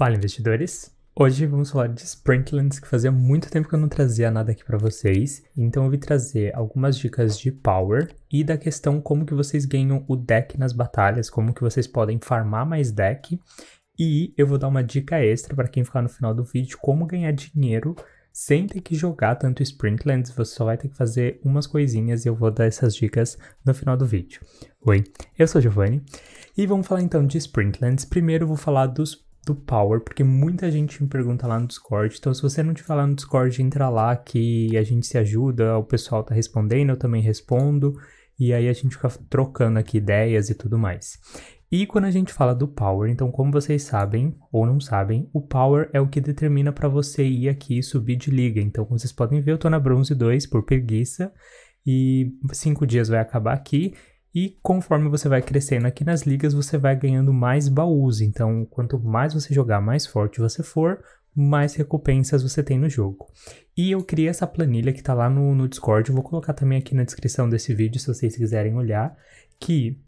Fala investidores! Hoje vamos falar de sprintlands que fazia muito tempo que eu não trazia nada aqui para vocês, então eu vim trazer algumas dicas de Power e da questão como que vocês ganham o deck nas batalhas, como que vocês podem farmar mais deck, e eu vou dar uma dica extra para quem ficar no final do vídeo, como ganhar dinheiro sem ter que jogar tanto Sprintlands, você só vai ter que fazer umas coisinhas e eu vou dar essas dicas no final do vídeo. Oi, eu sou Giovanni e vamos falar então de Sprintlands. Primeiro eu vou falar dos do Power, porque muita gente me pergunta lá no Discord. Então, se você não tiver lá no Discord, entra lá que a gente se ajuda, o pessoal tá respondendo, eu também respondo, e aí a gente fica trocando aqui ideias e tudo mais. E quando a gente fala do power, então como vocês sabem ou não sabem, o power é o que determina para você ir aqui e subir de liga. Então, como vocês podem ver, eu tô na bronze 2 por preguiça e cinco dias vai acabar aqui e conforme você vai crescendo aqui nas ligas, você vai ganhando mais baús. Então, quanto mais você jogar, mais forte você for, mais recompensas você tem no jogo. E eu criei essa planilha que está lá no, no Discord, eu vou colocar também aqui na descrição desse vídeo, se vocês quiserem olhar, que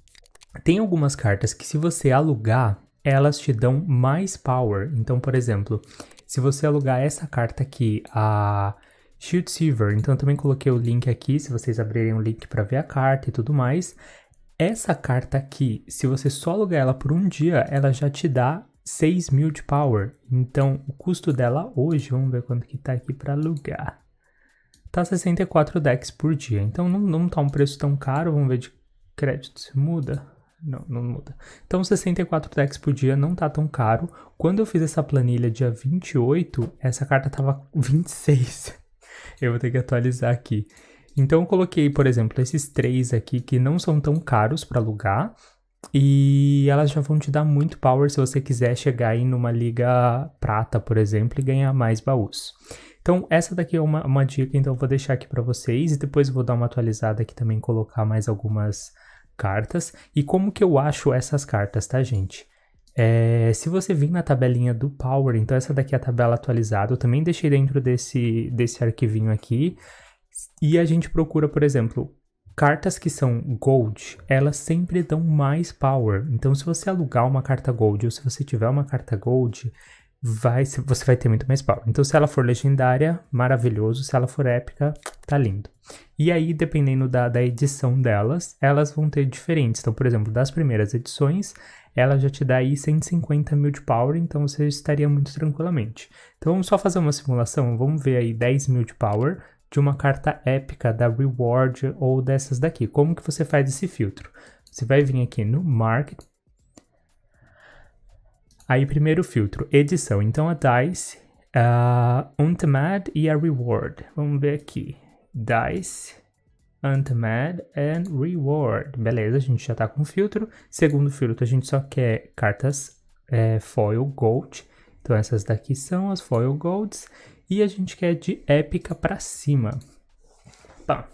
tem algumas cartas que se você alugar, elas te dão mais power. Então, por exemplo, se você alugar essa carta aqui, a Shield Silver. Então, também coloquei o link aqui, se vocês abrirem o link para ver a carta e tudo mais. Essa carta aqui, se você só alugar ela por um dia, ela já te dá 6 mil de power. Então, o custo dela hoje, vamos ver quanto que tá aqui para alugar. Tá 64 decks por dia. Então, não, não tá um preço tão caro. Vamos ver de créditos. Muda. Não, não muda. Então, 64 decks por dia não tá tão caro. Quando eu fiz essa planilha dia 28, essa carta tava 26. Eu vou ter que atualizar aqui. Então eu coloquei, por exemplo, esses três aqui que não são tão caros para alugar e elas já vão te dar muito power se você quiser chegar em uma liga prata, por exemplo, e ganhar mais baús. Então essa daqui é uma, uma dica, então eu vou deixar aqui para vocês e depois eu vou dar uma atualizada aqui também, colocar mais algumas cartas e como que eu acho essas cartas, tá gente? É, se você vir na tabelinha do Power, então essa daqui é a tabela atualizada, eu também deixei dentro desse, desse arquivinho aqui. E a gente procura, por exemplo, cartas que são gold, elas sempre dão mais power. Então, se você alugar uma carta gold ou se você tiver uma carta gold, vai, você vai ter muito mais power. Então, se ela for legendária, maravilhoso. Se ela for épica, tá lindo. E aí, dependendo da, da edição delas, elas vão ter diferentes. Então, por exemplo, das primeiras edições, ela já te dá aí 150 mil de power, então você estaria muito tranquilamente. Então, vamos só fazer uma simulação. Vamos ver aí 10 mil de power de uma carta épica da Reward ou dessas daqui. Como que você faz esse filtro? Você vai vir aqui no Market Aí, primeiro filtro, edição. Então, a DICE, a uh, Untamed e a Reward. Vamos ver aqui. DICE, Untamed and Reward. Beleza, a gente já está com o filtro. Segundo filtro, a gente só quer cartas é, foil gold. Então, essas daqui são as foil golds. E a gente quer de épica para cima. Pá. Tá.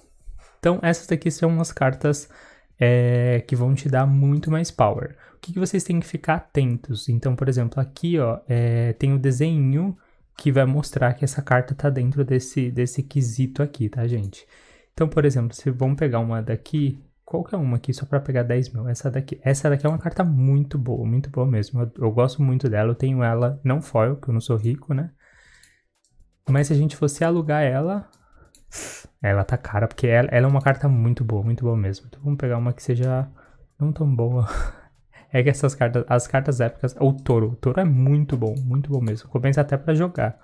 Então, essas daqui são as cartas é, que vão te dar muito mais power. O que, que, vocês têm que ficar atentos? Então, por exemplo, aqui ó, é, tem o desenho que vai mostrar que essa carta está dentro desse, desse quesito aqui, tá, gente? Então, por exemplo, se vamos pegar uma daqui, qualquer é uma aqui, só para pegar 10 mil, essa daqui. Essa daqui é uma carta muito boa, muito boa mesmo. Eu, eu gosto muito dela, eu tenho ela não foil, que eu não sou rico, né? Mas se a gente fosse alugar ela, ela tá cara, porque ela, ela, é uma carta muito boa, muito boa mesmo. Então vamos pegar uma que seja não tão boa. É que essas cartas, as cartas épicas, o touro, o touro é muito bom, muito bom mesmo. Compensa até para jogar.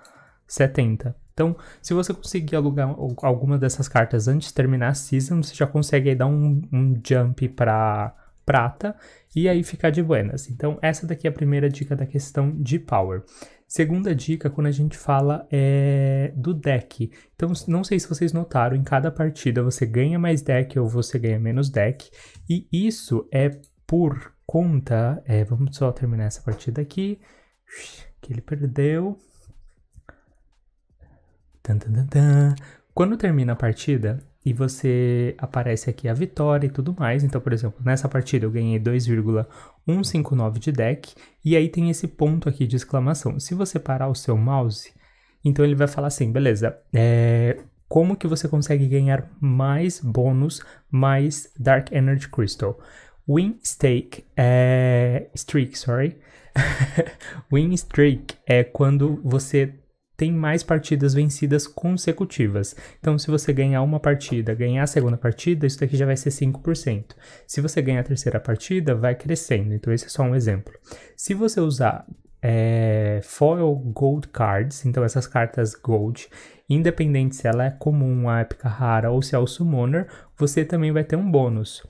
70. Então, se você conseguir alugar alguma dessas cartas antes de terminar a season, você já consegue aí dar um, um jump para prata e aí ficar de buenas. Então, essa daqui é a primeira dica da questão de power. Segunda dica, quando a gente fala é, do deck. Então, não sei se vocês notaram, em cada partida você ganha mais deck ou você ganha menos deck, e isso é por conta. É, vamos só terminar essa partida aqui. Que ele perdeu. Tan, tan, tan, tan. Quando termina a partida, e você aparece aqui a vitória e tudo mais. Então, por exemplo, nessa partida eu ganhei 2,159 de deck e aí tem esse ponto aqui de exclamação. Se você parar o seu mouse, então ele vai falar assim, beleza, é, como que você consegue ganhar mais bônus, mais Dark Energy Crystal? Win stake é. Streak, sorry. Win streak é quando você tem mais partidas vencidas consecutivas. Então, se você ganhar uma partida, ganhar a segunda partida, isso daqui já vai ser 5%. Se você ganhar a terceira partida, vai crescendo. Então, esse é só um exemplo. Se você usar é, foil gold cards, então essas cartas gold, independente se ela é comum, a épica rara ou se é o summoner, você também vai ter um bônus.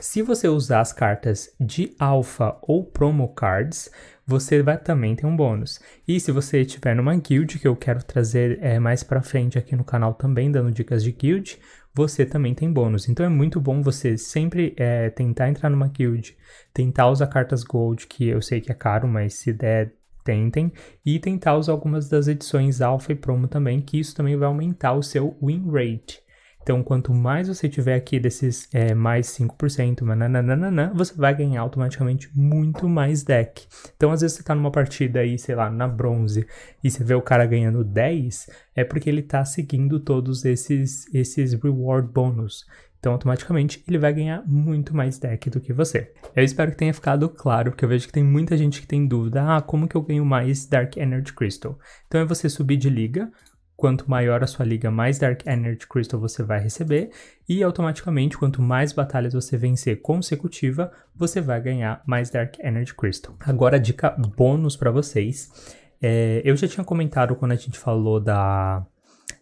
Se você usar as cartas de alfa ou promo cards, você vai também ter um bônus. E se você estiver numa guild, que eu quero trazer é, mais para frente aqui no canal também, dando dicas de guild, você também tem bônus. Então é muito bom você sempre é, tentar entrar numa guild, tentar usar cartas gold, que eu sei que é caro, mas se der, tentem, e tentar usar algumas das edições alfa e promo também, que isso também vai aumentar o seu win rate. Então, quanto mais você tiver aqui desses é, mais 5%, você vai ganhar automaticamente muito mais deck. Então, às vezes você está numa partida aí, sei lá, na bronze, e você vê o cara ganhando 10, é porque ele está seguindo todos esses, esses reward bônus. Então, automaticamente, ele vai ganhar muito mais deck do que você. Eu espero que tenha ficado claro, porque eu vejo que tem muita gente que tem dúvida. Ah, como que eu ganho mais Dark Energy Crystal? Então, é você subir de liga, Quanto maior a sua liga, mais Dark Energy Crystal você vai receber, e automaticamente, quanto mais batalhas você vencer consecutiva, você vai ganhar mais Dark Energy Crystal. Agora, dica bônus para vocês. É, eu já tinha comentado quando a gente falou da,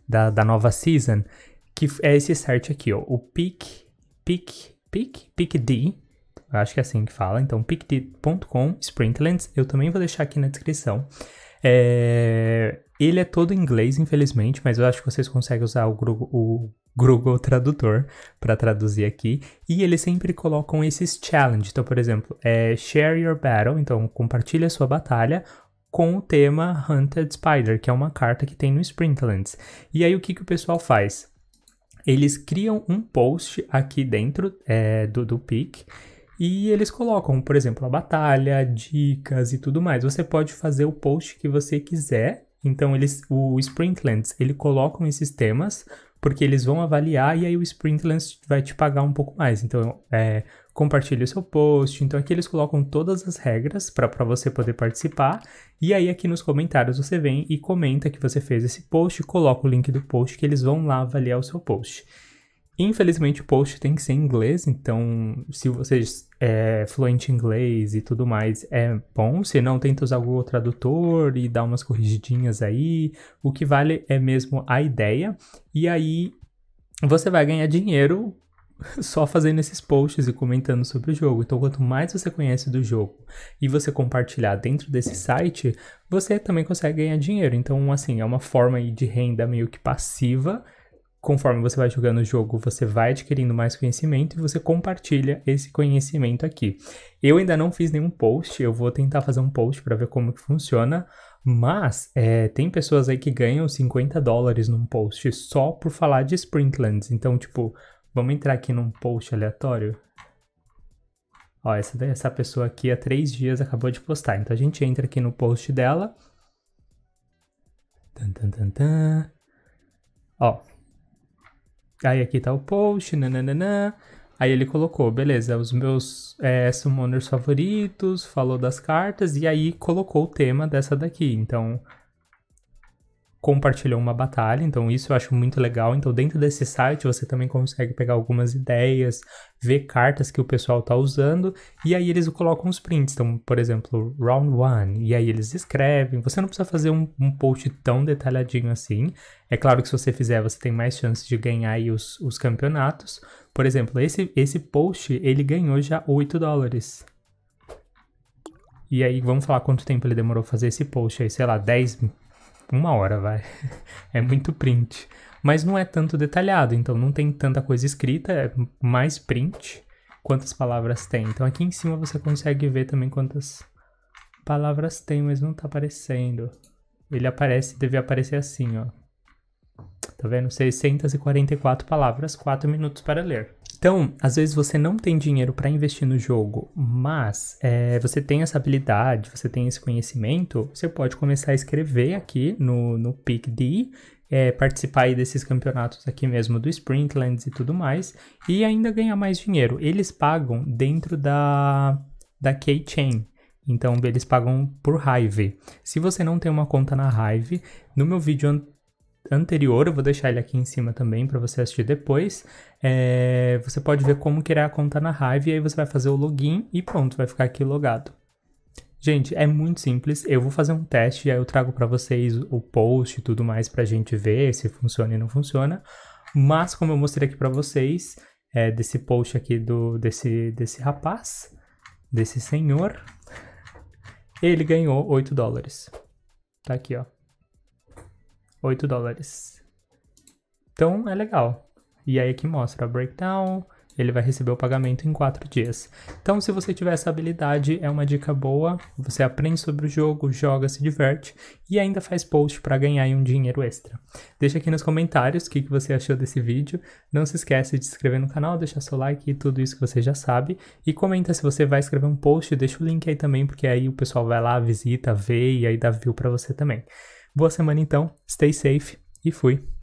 da, da nova season, que é esse site aqui, ó, o Pick, Pick, Pick, PickD, eu acho que é assim que fala, então pickd.com, Sprintlands, eu também vou deixar aqui na descrição. É, ele é todo em inglês, infelizmente, mas eu acho que vocês conseguem usar o, Google, o Google Tradutor para traduzir aqui. E eles sempre colocam esses challenges. Então, por exemplo, é Share Your Battle, então compartilha sua batalha, com o tema Hunted Spider, que é uma carta que tem no Sprintlands. E aí o que, que o pessoal faz? Eles criam um post aqui dentro é, do, do PIC e eles colocam, por exemplo, a batalha, dicas e tudo mais. Você pode fazer o post que você quiser então eles, o Sprintlance, ele colocam esses temas porque eles vão avaliar e aí o Sprintlance vai te pagar um pouco mais. Então é, compartilhe o seu post. Então aqui eles colocam todas as regras para você poder participar. E aí aqui nos comentários você vem e comenta que você fez esse post, coloca o link do post que eles vão lá avaliar o seu post. Infelizmente o post tem que ser em inglês, então se você é fluente em inglês e tudo mais, é bom. Se não, tenta usar o Google Tradutor e dar umas corrigidinhas aí. O que vale é mesmo a ideia. E aí você vai ganhar dinheiro só fazendo esses posts e comentando sobre o jogo. Então, quanto mais você conhece do jogo e você compartilhar dentro desse site, você também consegue ganhar dinheiro. Então, assim, é uma forma de renda meio que passiva conforme você vai jogando o jogo, você vai adquirindo mais conhecimento e você compartilha esse conhecimento aqui. Eu ainda não fiz nenhum post, eu vou tentar fazer um post para ver como que funciona, mas é, tem pessoas aí que ganham 50 dólares num post só por falar de Sprintlands. Então, tipo, vamos entrar aqui num post aleatório. Ó, essa, essa pessoa aqui há três dias acabou de postar. Então a gente entra aqui no post dela. Tan, tan, tan, tan. Ó, Aí aqui tá o post, nananana. Aí ele colocou, beleza, os meus é, summoners favoritos, falou das cartas e aí colocou o tema dessa daqui. Então, compartilhou uma batalha, então isso eu acho muito legal. Então, dentro desse site você também consegue pegar algumas ideias, ver cartas que o pessoal está usando, e aí eles colocam os prints. Então, por exemplo, round one, e aí eles escrevem. Você não precisa fazer um, um post tão detalhadinho assim. É claro que se você fizer, você tem mais chances de ganhar aí os, os campeonatos. Por exemplo, esse, esse post ele ganhou já 8 dólares. E aí, vamos falar quanto tempo ele demorou fazer esse post aí, sei lá, 10 uma hora, vai. é muito print. Mas não é tanto detalhado, então não tem tanta coisa escrita, é mais print quantas palavras tem. Então aqui em cima você consegue ver também quantas palavras tem, mas não tá aparecendo. Ele aparece, deve aparecer assim, ó. Tá vendo? 644 palavras, 4 minutos para ler. Então, às vezes você não tem dinheiro para investir no jogo, mas é, você tem essa habilidade, você tem esse conhecimento, você pode começar a escrever aqui no, no PicD, é, participar aí desses campeonatos aqui mesmo do Sprintlands e tudo mais, e ainda ganhar mais dinheiro. Eles pagam dentro da, da Keychain, então eles pagam por Hive. Se você não tem uma conta na Hive, no meu vídeo anterior, eu vou deixar ele aqui em cima também para você assistir depois. É, você pode ver como criar a conta na Hive e aí você vai fazer o login e pronto, vai ficar aqui logado. Gente, é muito simples. Eu vou fazer um teste e aí eu trago para vocês o post e tudo mais para a gente ver se funciona e não funciona. Mas como eu mostrei aqui para vocês, é, desse post aqui do desse desse rapaz, desse senhor, ele ganhou 8 dólares. Tá aqui, ó. 8 dólares. Então é legal. E aí aqui é mostra a breakdown, ele vai receber o pagamento em 4 dias. Então, se você tiver essa habilidade, é uma dica boa. Você aprende sobre o jogo, joga, se diverte e ainda faz post para ganhar um dinheiro extra. Deixa aqui nos comentários o que, que você achou desse vídeo. Não se esquece de se inscrever no canal, deixar seu like e tudo isso que você já sabe. E comenta se você vai escrever um post, deixa o link aí também, porque aí o pessoal vai lá, visita, vê e aí dá view para você também. Boa semana então, stay safe e fui.